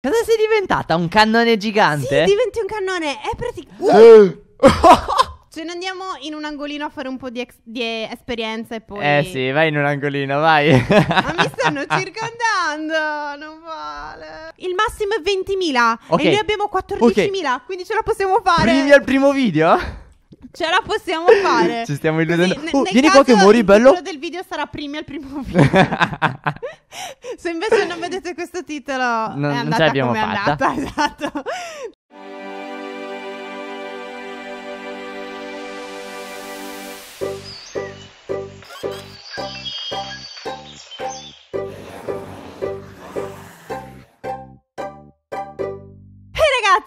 Cosa sei diventata? Un cannone gigante? Sì, diventi un cannone. È praticamente. Eh. Ce ne andiamo in un angolino a fare un po' di, ex- di esperienza e poi. Eh sì, vai in un angolino, vai. Ma mi stanno circondando, non vale. Il massimo è 20.000 Ok. e noi abbiamo 14.000, quindi ce la possiamo fare. Primi al primo video? Ce la possiamo fare. Ci stiamo illudendo. Così, oh, vieni qua che muori, bello. Il titolo del video sarà primi al primo video. Se invece non vedete questo titolo, non, è andata non come fatta. è andata. Esatto.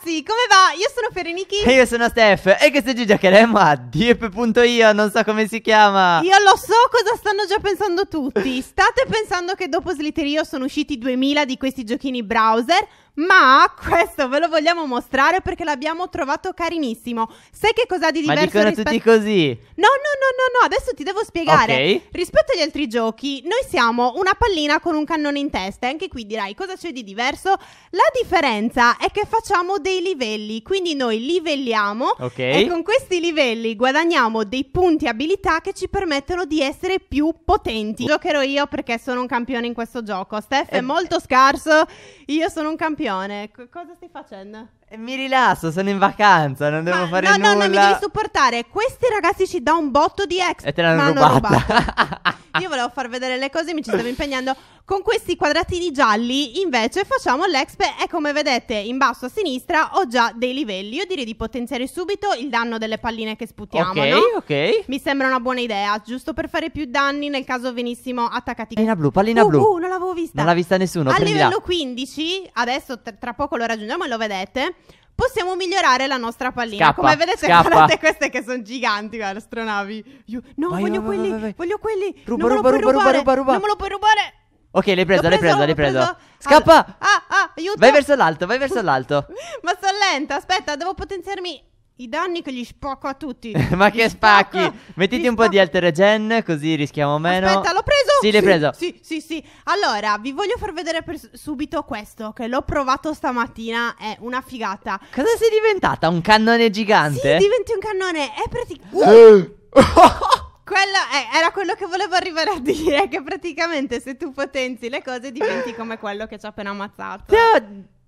ragazzi, come va? Io sono Ferenichi. E io sono Steph. E questo è Gigi Chiaremmo a Deep.io, non so come si chiama. Io lo so cosa stanno già pensando tutti. State pensando che dopo Slitterio sono usciti 2000 di questi giochini browser? Ma questo ve lo vogliamo mostrare perché l'abbiamo trovato carinissimo. Sai che cosa di diverso? Ma dicono rispetto... tutti così. No, no, no, no, no, adesso ti devo spiegare. Okay. Rispetto agli altri giochi, noi siamo una pallina con un cannone in testa. E anche qui dirai cosa c'è di diverso? La differenza è che facciamo dei livelli. Quindi noi livelliamo okay. e con questi livelli guadagniamo dei punti abilità che ci permettono di essere più potenti. Giocherò io perché sono un campione in questo gioco. Steph è eh, molto scarso. Io sono un campione campione, cosa stai facendo? mi rilasso, sono in vacanza, non devo Ma, fare no, nulla. No, no, no, mi devi supportare. Questi ragazzi ci dà un botto di ex. E te l'hanno rubata. rubata. Io volevo far vedere le cose, mi ci stavo impegnando. Con questi quadratini gialli, invece, facciamo l'expe. E come vedete, in basso a sinistra ho già dei livelli. Io direi di potenziare subito il danno delle palline che sputiamo. Ok, no? ok. Mi sembra una buona idea, giusto per fare più danni nel caso venissimo attaccati. Pallina blu, pallina uh, blu. Uh, non l'avevo vista. Non l'ha vista nessuno. A prendila. livello 15, adesso tra poco lo raggiungiamo e lo vedete possiamo migliorare la nostra pallina. Scappa, Come vedete, scappa. guardate queste che sono giganti, guarda, astronavi. Io, no, vai, voglio vai, quelli, vai, voglio quelli. Ruba, non ruba, me ruba, ruba, Non me lo puoi rubare. Ok, l'hai presa, l'hai presa, l'hai presa. Ah, scappa! Ah, ah, aiuto! Vai verso l'alto, vai verso l'alto. Ma sono lenta, aspetta, devo potenziarmi. I danni che gli spacco a tutti. Ma che spacchi? spacco, Mettiti gli un po' di alter gen, così rischiamo meno. Aspetta, l'ho preso? Sì, l'hai preso. Sì, sì, sì. Allora, vi voglio far vedere per subito questo che l'ho provato stamattina, è una figata. Cosa sei diventata? Un cannone gigante? Sì, diventi un cannone, è praticamente... Eh. Uh. Quello è, eh, era quello che volevo arrivare a dire, che praticamente se tu potenzi le cose diventi come quello che ci ho appena ammazzato. Cioè,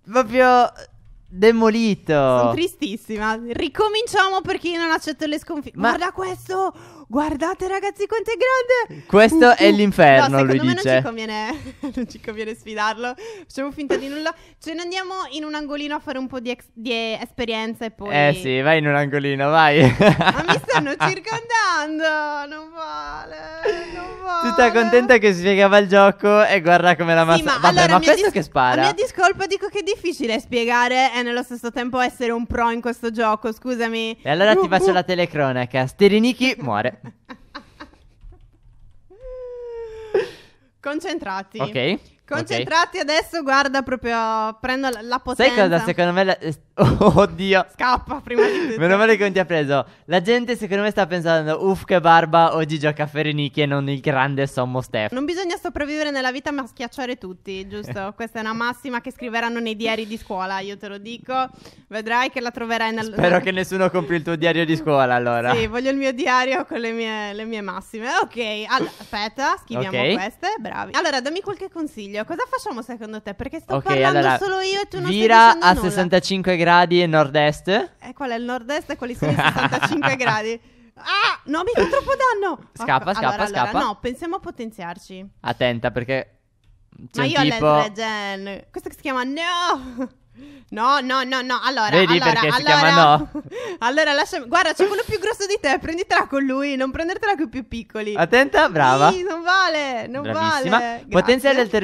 proprio Demolito. Sono tristissima. Ricominciamo per chi non accetta le sconfitte. Ma... Guarda questo! Guardate ragazzi quanto è grande! Questo uh, uh. è l'inferno, no, lui dice. Secondo me non ci, conviene, non ci conviene sfidarlo, facciamo finta di nulla. Ce ne andiamo in un angolino a fare un po' di, ex- di esperienza e poi... Eh sì, vai in un angolino, vai. Ma mi stanno circondando, non vuole, non vuole. Tutta contenta che spiegava il gioco e guarda come la massa... Sì, ma Vabbè, allora, ma questo dis- che spara. A mia discolpa dico che è difficile spiegare e nello stesso tempo essere un pro in questo gioco, scusami. E allora uh, ti faccio la telecronaca. Steriniki muore. Concentrati. Ok. Concentrati okay. adesso, guarda proprio. Prendo la potenza. Sai cosa? Secondo me. La... Oh, oddio. Scappa prima di tutto. Meno male che non ti ha preso. La gente, secondo me, sta pensando: uff, che barba. Oggi gioca a Ferenicchi e non il grande sommo Steph. Non bisogna sopravvivere nella vita, ma schiacciare tutti, giusto? Questa è una massima che scriveranno nei diari di scuola. Io te lo dico. Vedrai che la troverai nel. Spero che nessuno compri il tuo diario di scuola, allora. sì, voglio il mio diario con le mie, le mie massime. Ok, allora, aspetta, schiviamo okay. queste. Bravi. Allora, dammi qualche consiglio Emilio, cosa facciamo secondo te? Perché sto okay, parlando allora, solo io e tu non vira stai Vira a 65 nulla. gradi e nord-est. E eh, qual è il nord-est e quali sono i 65 gradi? Ah, no, mi fa troppo danno. Scappa, oh, scappa, allora, scappa. Allora, no, pensiamo a potenziarci. Attenta perché c'è Ma io tipo... ho Legend. Questo che si chiama No. No, no, no, no. Allora, Vedi allora, perché allora, si chiama no. allora, lasciami. Guarda, c'è quello più grosso di te. Prenditela con lui. Non prendertela con i più piccoli. Attenta, brava. Sì, non vale. Non Bravissima. vale. Potenziale Grazie.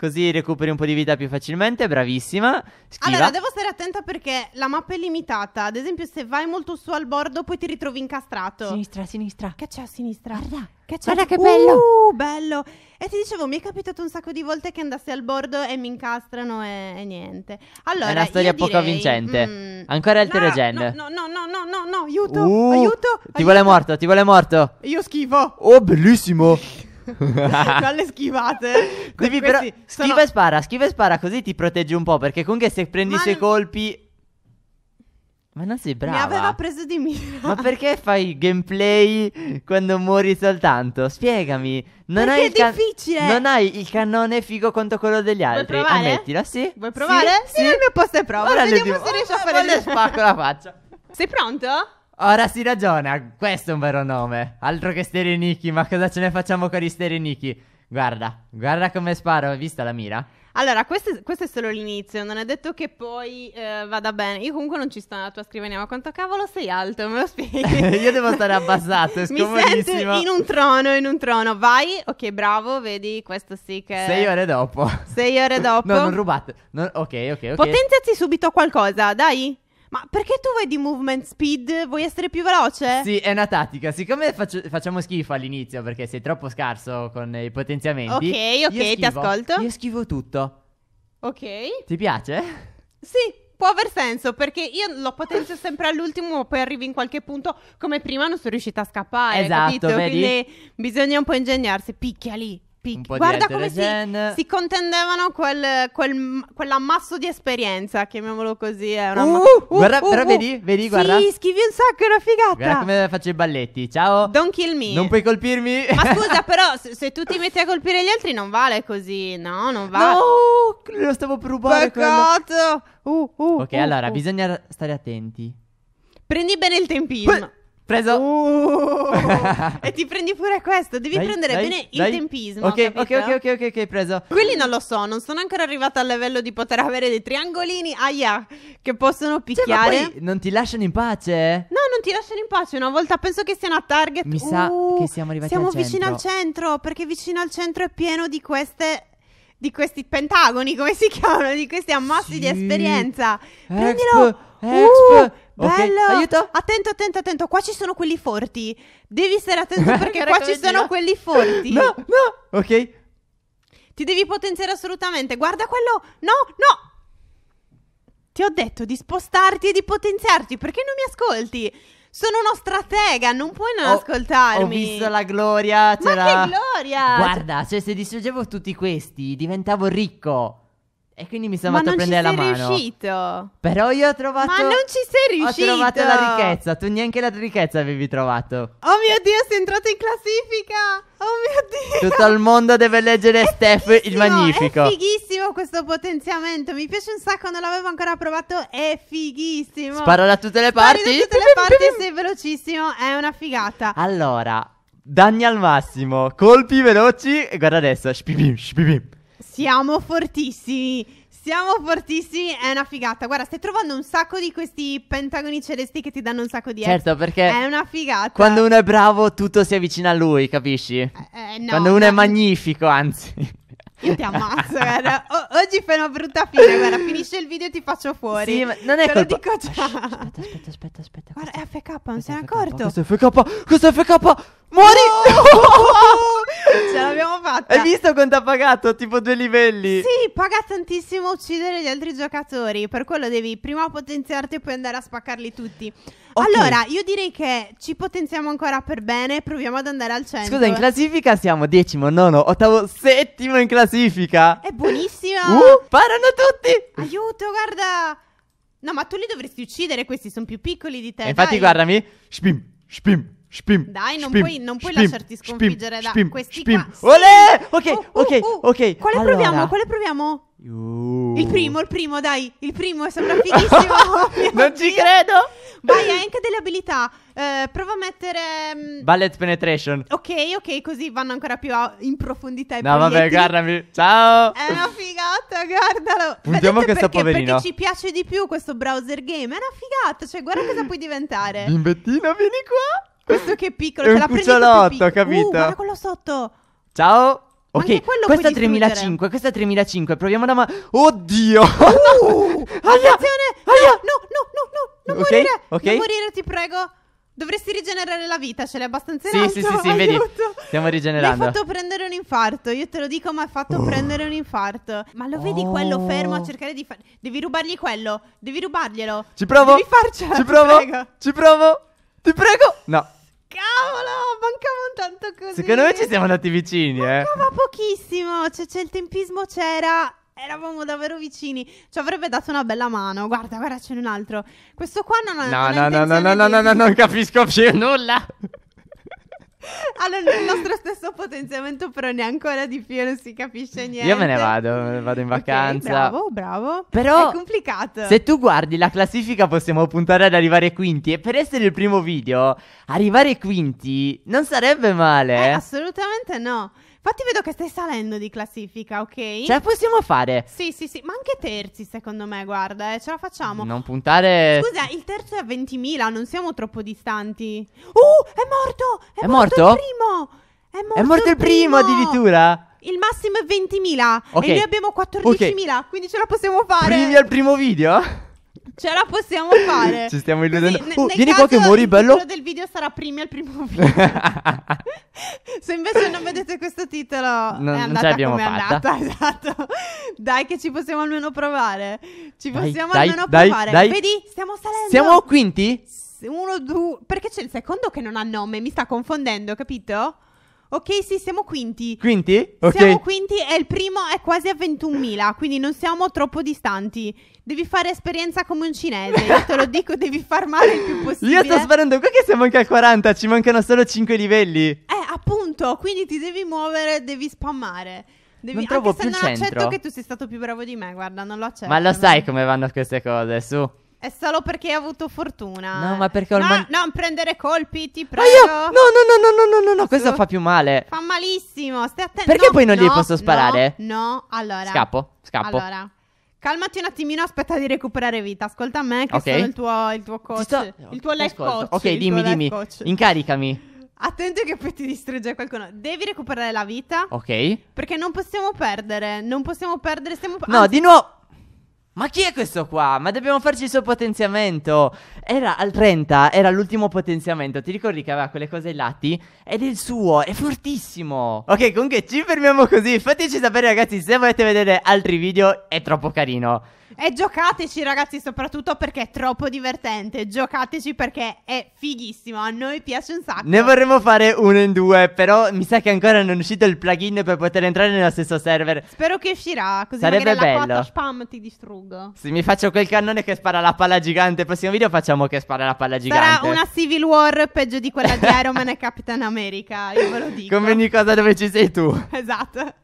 Così recuperi un po' di vita più facilmente. Bravissima. Schiva. Allora, devo stare attenta perché la mappa è limitata. Ad esempio, se vai molto su al bordo, poi ti ritrovi incastrato. Sinistra, sinistra. Che c'è a sinistra? Guarda. Che c'è? Guarda che bello! Uh, bello! E ti dicevo, mi è capitato un sacco di volte che andassi al bordo e mi incastrano e, e niente. Allora, è una storia poco direi, avvincente. Mm, Ancora il ah, no, telegende. No, no, no, no, no, no, aiuto, uh, aiuto! Ti aiuto. vuole morto, ti vuole morto. Io schifo. Oh, bellissimo! non le schivate. Devi però, schiva sono... e spara, schiva e spara, così ti proteggi un po'. Perché comunque se prendi i suoi non... colpi. Ma non sei brava. Mi aveva preso di mira. Ma perché fai gameplay quando muori soltanto? Spiegami. Non perché hai il can- difficile. Non hai il cannone figo contro quello degli altri. Vuoi provare? Ammettilo, sì. Vuoi provare? Sì, sì. sì. il mio posto è prova. Ora Vediamo se dico. riesci oh, a fare... Le spacco la faccia. Sei pronto? Ora si ragiona, questo è un vero nome. Altro che Sterenicchi, ma cosa ce ne facciamo con gli Sterenicchi? Guarda, guarda come sparo, hai visto la mira? Allora, questo è, questo è, solo l'inizio, non è detto che poi eh, vada bene. Io comunque non ci sto nella tua scrivania, ma quanto cavolo sei alto, me lo spieghi? Io devo stare abbassato, è scomodissimo. in un trono, in un trono. Vai, ok, bravo, vedi, questo sì che... Sei ore dopo. Sei ore dopo. no, non rubate. Non... Ok, ok, ok. Potenziati subito qualcosa, dai. Ma perché tu vai di movement speed? Vuoi essere più veloce? Sì, è una tattica. Siccome faccio- facciamo schifo all'inizio perché sei troppo scarso con i potenziamenti. Ok, ok, schivo, ti ascolto. Io schivo tutto. Ok. Ti piace? Sì. Può aver senso perché io lo potenzio sempre all'ultimo, poi arrivi in qualche punto come prima non sono riuscita a scappare. Esatto, capito? vedi? Quindi bisogna un po' ingegnarsi. Picchia lì. Picchi. Guarda come si, si, contendevano quel, quel, quell'ammasso di esperienza, chiamiamolo così. una uh, ma- uh, uh guarda, uh, però uh. vedi, vedi, guarda. Sì, schivi un sacco, è una figata. Guarda come faccio i balletti. Ciao. Don't kill me. Non puoi colpirmi. Ma scusa, però, se, se, tu ti metti a colpire gli altri non vale così, no? Non vale. No, lo stavo per rubare Peccato. Uh, ok, allora, bisogna stare attenti. Prendi bene il tempismo. Preso. Uh, e ti prendi pure questo. Devi dai, prendere dai, bene dai. il tempismo. Okay, ok, ok, ok, ok, ok, preso. Quelli non lo so, non sono ancora arrivata al livello di poter avere dei triangolini, aia, che possono cioè, picchiare. Cioè, non ti lasciano in pace? No, non ti lasciano in pace. Una volta penso che siano a target. Mi uh, sa che uh, siamo arrivati siamo al centro. Siamo vicino al centro, perché vicino al centro è pieno di queste di questi pentagoni, come si chiamano, di questi ammassi sì. di esperienza. Prendilo! Exp, uh, exp. Ok, Bello! Aiuto! Attento, attento, attento, qua ci sono quelli forti. Devi stare attento perché qua ci sono quelli forti. No, no! Ok. Ti devi potenziare assolutamente. Guarda quello! No, no! Ti ho detto di spostarti e di potenziarti, perché non mi ascolti? Sono uno stratega, non puoi non Ho- ascoltarmi. Ho visto la gloria. Ma che gloria! Guarda, cioè se distruggevo tutti questi diventavo ricco. E quindi mi sono fatto prendere la mano. Ma non ci sei riuscito. Però io ho trovato. Ma non ci sei riuscito. Ho trovato la ricchezza. Tu neanche la ricchezza avevi trovato. Oh mio dio, sei entrato in classifica. Oh mio dio. Tutto il mondo deve leggere è Steph il Magnifico. È fighissimo questo potenziamento. Mi piace un sacco. Non l'avevo ancora provato. È fighissimo. Spara da tutte le parti. Spara da tutte le parti. sei velocissimo. È una figata. Allora, danni al massimo. Colpi veloci. E guarda adesso. Shpibim, shpibim. Siamo fortissimi. Siamo fortissimi, è una figata. Guarda, stai trovando un sacco di questi pentagoni celesti che ti danno un sacco di certo, ex. Certo, perché è una figata. Quando uno è bravo, tutto si avvicina a lui, capisci? eh, eh no, quando uno no. è magnifico, anzi. Io ti ammazzo, guarda. O- oggi fai una brutta fine, guarda. Finisce il video e ti faccio fuori. Sì, ma non è Te colpa. Lo dico già. Aspetta, aspetta, aspetta, aspetta. Guarda, è FK, non se ne accorto. Questo è FK, questo è FK. Muori! Oh! Ce l'abbiamo fatta. Hai visto quanto ha pagato? Tipo due livelli. Sì, paga tantissimo uccidere gli altri giocatori. Per quello devi prima potenziarti e poi andare a spaccarli tutti. Okay. Allora, io direi che ci potenziamo ancora per bene, proviamo ad andare al centro. Scusa, in classifica siamo decimo, nono, ottavo, settimo in classifica. È buonissima. Uh, parano tutti. Aiuto, guarda. No, ma tu li dovresti uccidere, questi sono più piccoli di te. E infatti, dai. guardami. Spim, spim. Spim, Dai, non spim, puoi, non puoi spim, lasciarti sconfiggere spim, da spim, questi spim. qua. Sì. Olè! Ok, oh, oh ok, oh, oh. ok. Quale allora. proviamo? Quale proviamo? Uh. Il primo, il primo, dai. Il primo sembra fighissimo. non ci credo. Vai, hai anche delle abilità. Eh, prova a mettere. mm, Ballet penetration. Ok, ok, così vanno ancora più in profondità. i No, vabbè, guardami. Ciao. È una figata, guardalo. Puntiamo Vedete che sta perché? poverino. Perché ci piace di più questo browser game. È una figata, cioè guarda cosa puoi diventare. Bimbettino, vieni qua. Questo che è piccolo, È ce un cucciolotto, uh, capito? Uh, guarda quello sotto. Ciao. Ok, quello questa è distruggere. 3005, questa è 3005. Proviamo da ma Oddio! Uh, Aia! Attenzione! Aia! no, non, okay? morire, okay? non morire, ti prego. Dovresti rigenerare la vita, ce l'hai abbastanza sì, in alto. Sì, sì, sì, Aiuto. vedi, stiamo rigenerando. Mi hai fatto prendere un infarto, io te lo dico, ma hai fatto oh. prendere un infarto. Ma lo vedi oh. quello fermo a cercare di fare... Devi rubargli quello, devi rubarglielo. Ci provo. Devi farcela, Ci provo, prego. ci provo, ti prego. No. Cavolo, mancava un tanto così. Secondo me ci siamo andati vicini, mancava eh. Mancava pochissimo, cioè, cioè il tempismo c'era Eravamo davvero vicini. Ci avrebbe dato una bella mano. Guarda, guarda, c'è un altro. Questo qua non ha. No, non no, no, no, no, no, no, no, non capisco più nulla. Allora, il nostro stesso potenziamento, però neanche ancora di più, non si capisce niente. Io me ne vado, vado in vacanza. Okay, bravo, bravo. Però è complicato. Se tu guardi la classifica, possiamo puntare ad arrivare quinti. E per essere il primo video, arrivare quinti non sarebbe male. Eh, assolutamente no. Infatti vedo che stai salendo di classifica, ok? Ce la possiamo fare. Sì, sì, sì, ma anche terzi secondo me, guarda, eh, ce la facciamo. Non puntare... Scusa, il terzo è a 20.000, non siamo troppo distanti. Uh, è morto! È, è morto? morto? il primo! È morto, è morto il primo, primo addirittura? Il massimo è 20.000 okay. e noi abbiamo 14.000, okay. quindi ce la possiamo fare. Primi al primo video? Ce la possiamo fare. Ci stiamo illudendo. Così, ne- oh, vieni qua che muori, bello. Il titolo del video sarà primi al primo video. Se invece non vedete questo titolo, non, è andata non come fatta. è andata. Esatto. Dai, che ci possiamo almeno provare. Ci dai, possiamo dai, almeno dai, provare. Dai. Vedi, stiamo salendo. Siamo quinti? Uno, due. Perché c'è il secondo che non ha nome? Mi sta confondendo, capito? Ok, sì, siamo quinti. Quinti? Ok. Siamo quinti e il primo è quasi a 21.000, quindi non siamo troppo distanti. Devi fare esperienza come un cinese, io te lo dico, devi farmare il più possibile. Io sto sparando qua che siamo anche a 40, ci mancano solo 5 livelli. Eh, appunto, quindi ti devi muovere, devi spammare. Devi, non trovo anche più se non accetto che tu sei stato più bravo di me, guarda, non lo accetto. Ma lo sai come vanno queste cose, su. È solo perché hai avuto fortuna. No, ma perché ho il man- No, non prendere colpi, ti ah, prego. Ma io... No, no, no, no, no, no, no, no, questo fa più male. Fa malissimo, stai attento. Perché no, poi non no, gli posso sparare? No, no, allora. Scappo, scappo. Allora. Calmati un attimino, aspetta di recuperare vita. Ascolta me che okay. sono il tuo, il tuo coach, sto... il tuo life coach. Ok, dimmi, dimmi. Coach. Incaricami. Attento che poi ti distrugge qualcuno. Devi recuperare la vita. Ok. Perché non possiamo perdere. Non possiamo perdere. Stiamo... No, Anzi, di nuovo. Ma chi è questo qua? Ma dobbiamo farci il suo potenziamento. Era al 30, era l'ultimo potenziamento. Ti ricordi che aveva quelle cose ai lati? Ed è il suo, è fortissimo. Ok, comunque ci fermiamo così. Fateci sapere, ragazzi, se volete vedere altri video. È troppo carino. E giocateci, ragazzi, soprattutto perché è troppo divertente. Giocateci perché è fighissimo. A noi piace un sacco. Ne vorremmo fare uno in due, però mi sa che ancora non è uscito il plugin per poter entrare nello stesso server. Spero che uscirà, così Sarebbe magari bello. la spam ti distruggo. Se mi faccio quel cannone che spara la palla gigante, il prossimo video facciamo che spara la palla gigante. Sarà una Civil War peggio di quella di Iron Man e Captain America, io ve lo dico. Come ogni cosa dove ci sei tu. Esatto.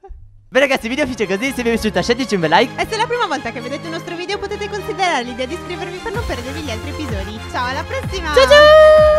Beh ragazzi il video finisce così Se vi è piaciuto lasciateci un bel like E se è la prima volta che vedete il nostro video Potete considerare l'idea di iscrivervi Per non perdervi gli altri episodi Ciao alla prossima Ciao ciao